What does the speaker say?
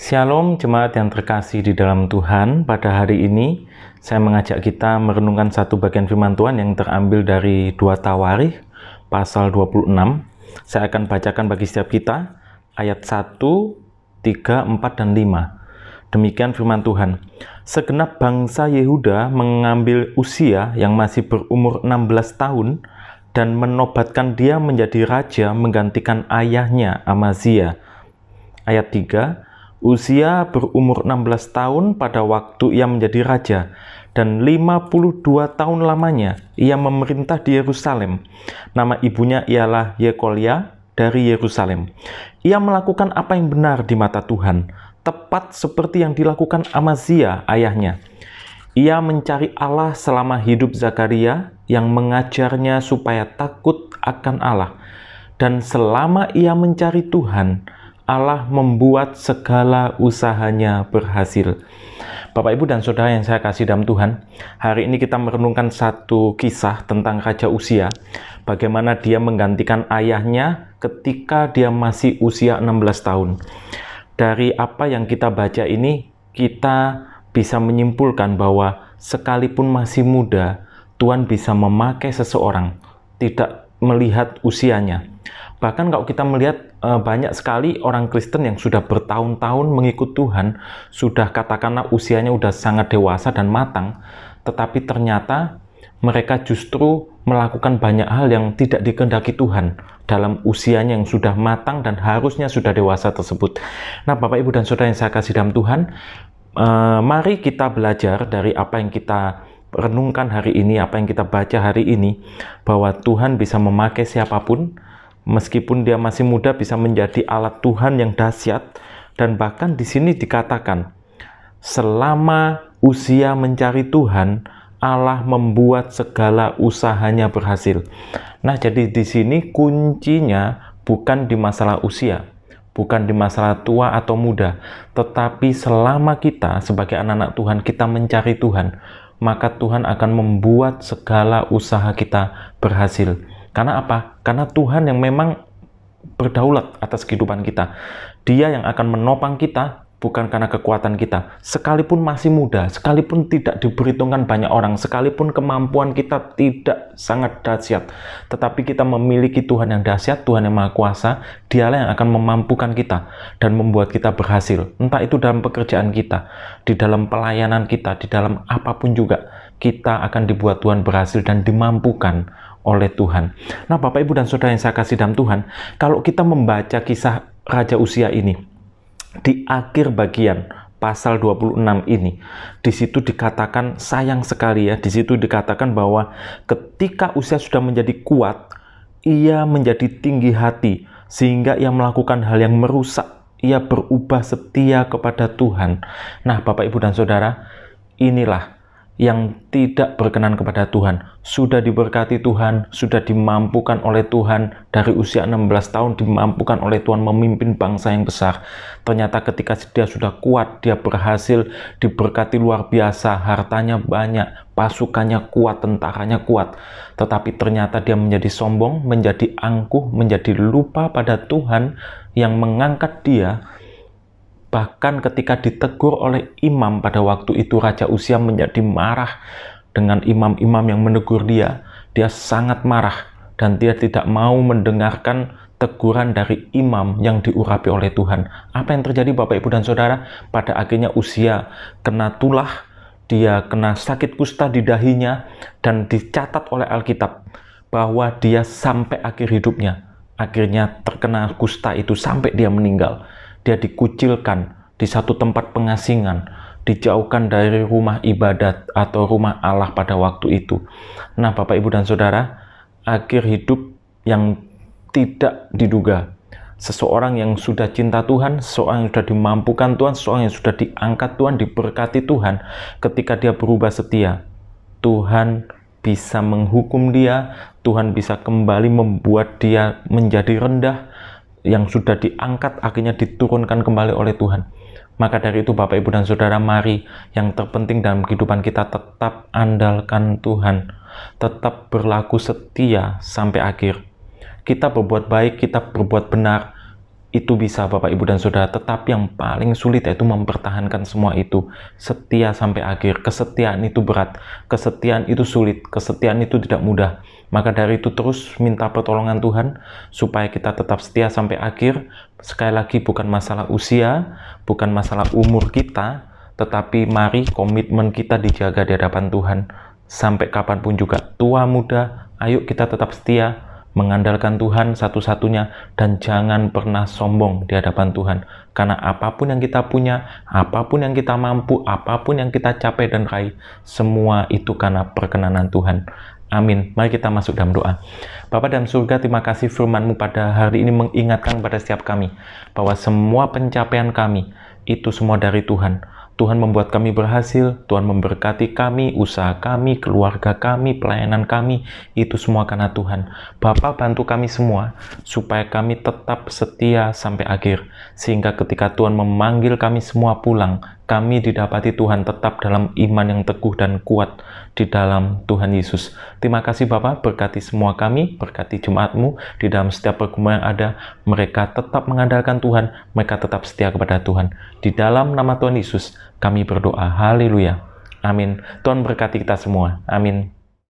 Shalom jemaat yang terkasih di dalam Tuhan, pada hari ini saya mengajak kita merenungkan satu bagian firman Tuhan yang terambil dari dua Tawarih pasal 26. Saya akan bacakan bagi setiap kita ayat 1, 3, 4 dan 5. Demikian firman Tuhan. Segenap bangsa Yehuda mengambil usia yang masih berumur 16 tahun dan menobatkan dia menjadi raja menggantikan ayahnya Amaziah. Ayat 3, Usia berumur 16 tahun pada waktu ia menjadi raja, dan 52 tahun lamanya ia memerintah di Yerusalem. Nama ibunya ialah Yekolia dari Yerusalem. Ia melakukan apa yang benar di mata Tuhan, tepat seperti yang dilakukan Amazia ayahnya. Ia mencari Allah selama hidup Zakaria yang mengajarnya supaya takut akan Allah. Dan selama ia mencari Tuhan, Allah membuat segala usahanya berhasil. Bapak, Ibu, dan Saudara yang saya kasih dalam Tuhan, hari ini kita merenungkan satu kisah tentang Raja Usia, bagaimana dia menggantikan ayahnya ketika dia masih usia 16 tahun. Dari apa yang kita baca ini, kita bisa menyimpulkan bahwa sekalipun masih muda, Tuhan bisa memakai seseorang, tidak melihat usianya. Bahkan kalau kita melihat eh, banyak sekali orang Kristen yang sudah bertahun-tahun mengikut Tuhan, sudah katakanlah usianya sudah sangat dewasa dan matang, tetapi ternyata mereka justru melakukan banyak hal yang tidak dikehendaki Tuhan dalam usianya yang sudah matang dan harusnya sudah dewasa tersebut. Nah, Bapak Ibu dan Saudara yang saya kasih dalam Tuhan, e, mari kita belajar dari apa yang kita renungkan hari ini, apa yang kita baca hari ini, bahwa Tuhan bisa memakai siapapun, meskipun dia masih muda bisa menjadi alat Tuhan yang dahsyat dan bahkan di sini dikatakan selama usia mencari Tuhan Allah membuat segala usahanya berhasil. Nah, jadi di sini kuncinya bukan di masalah usia, bukan di masalah tua atau muda, tetapi selama kita sebagai anak-anak Tuhan kita mencari Tuhan, maka Tuhan akan membuat segala usaha kita berhasil. Karena apa? Karena Tuhan yang memang berdaulat atas kehidupan kita. Dia yang akan menopang kita bukan karena kekuatan kita. Sekalipun masih muda, sekalipun tidak diberhitungkan banyak orang, sekalipun kemampuan kita tidak sangat dahsyat, tetapi kita memiliki Tuhan yang dahsyat, Tuhan yang Maha Kuasa, dialah yang akan memampukan kita dan membuat kita berhasil. Entah itu dalam pekerjaan kita, di dalam pelayanan kita, di dalam apapun juga, kita akan dibuat Tuhan berhasil dan dimampukan oleh Tuhan. Nah, Bapak Ibu dan Saudara yang saya kasih dalam Tuhan, kalau kita membaca kisah Raja Usia ini, di akhir bagian pasal 26 ini, di situ dikatakan sayang sekali ya, di situ dikatakan bahwa ketika Usia sudah menjadi kuat, ia menjadi tinggi hati, sehingga ia melakukan hal yang merusak. Ia berubah setia kepada Tuhan. Nah, Bapak, Ibu, dan Saudara, inilah yang tidak berkenan kepada Tuhan. Sudah diberkati Tuhan, sudah dimampukan oleh Tuhan dari usia 16 tahun dimampukan oleh Tuhan memimpin bangsa yang besar. Ternyata ketika dia sudah kuat, dia berhasil diberkati luar biasa, hartanya banyak, pasukannya kuat, tentaranya kuat. Tetapi ternyata dia menjadi sombong, menjadi angkuh, menjadi lupa pada Tuhan yang mengangkat dia Bahkan ketika ditegur oleh imam pada waktu itu Raja Usia menjadi marah dengan imam-imam yang menegur dia. Dia sangat marah dan dia tidak mau mendengarkan teguran dari imam yang diurapi oleh Tuhan. Apa yang terjadi Bapak Ibu dan Saudara? Pada akhirnya usia kena tulah, dia kena sakit kusta di dahinya dan dicatat oleh Alkitab bahwa dia sampai akhir hidupnya akhirnya terkena kusta itu sampai dia meninggal dia dikucilkan di satu tempat pengasingan, dijauhkan dari rumah ibadat atau rumah Allah pada waktu itu. Nah, Bapak, Ibu, dan Saudara, akhir hidup yang tidak diduga. Seseorang yang sudah cinta Tuhan, seseorang yang sudah dimampukan Tuhan, seseorang yang sudah diangkat Tuhan, diberkati Tuhan, ketika dia berubah setia, Tuhan bisa menghukum dia, Tuhan bisa kembali membuat dia menjadi rendah, yang sudah diangkat akhirnya diturunkan kembali oleh Tuhan. Maka dari itu Bapak Ibu dan Saudara mari yang terpenting dalam kehidupan kita tetap andalkan Tuhan. Tetap berlaku setia sampai akhir. Kita berbuat baik, kita berbuat benar, itu bisa Bapak Ibu dan Saudara, tetapi yang paling sulit yaitu mempertahankan semua itu. Setia sampai akhir, kesetiaan itu berat, kesetiaan itu sulit, kesetiaan itu tidak mudah. Maka dari itu terus minta pertolongan Tuhan supaya kita tetap setia sampai akhir. Sekali lagi bukan masalah usia, bukan masalah umur kita, tetapi mari komitmen kita dijaga di hadapan Tuhan sampai kapanpun juga tua muda, ayo kita tetap setia Mengandalkan Tuhan satu-satunya dan jangan pernah sombong di hadapan Tuhan. Karena apapun yang kita punya, apapun yang kita mampu, apapun yang kita capai dan raih, semua itu karena perkenanan Tuhan. Amin. Mari kita masuk dalam doa. Bapa dalam surga, terima kasih firmanmu pada hari ini mengingatkan pada setiap kami bahwa semua pencapaian kami itu semua dari Tuhan. Tuhan membuat kami berhasil, Tuhan memberkati kami, usaha kami, keluarga kami, pelayanan kami, itu semua karena Tuhan. Bapa bantu kami semua, supaya kami tetap setia sampai akhir, sehingga ketika Tuhan memanggil kami semua pulang, kami didapati Tuhan tetap dalam iman yang teguh dan kuat di dalam Tuhan Yesus. Terima kasih Bapak, berkati semua kami, berkati jemaatmu, di dalam setiap pergumulan yang ada, mereka tetap mengandalkan Tuhan, mereka tetap setia kepada Tuhan. Di dalam nama Tuhan Yesus, kami berdoa. Haleluya. Amin. Tuhan berkati kita semua. Amin.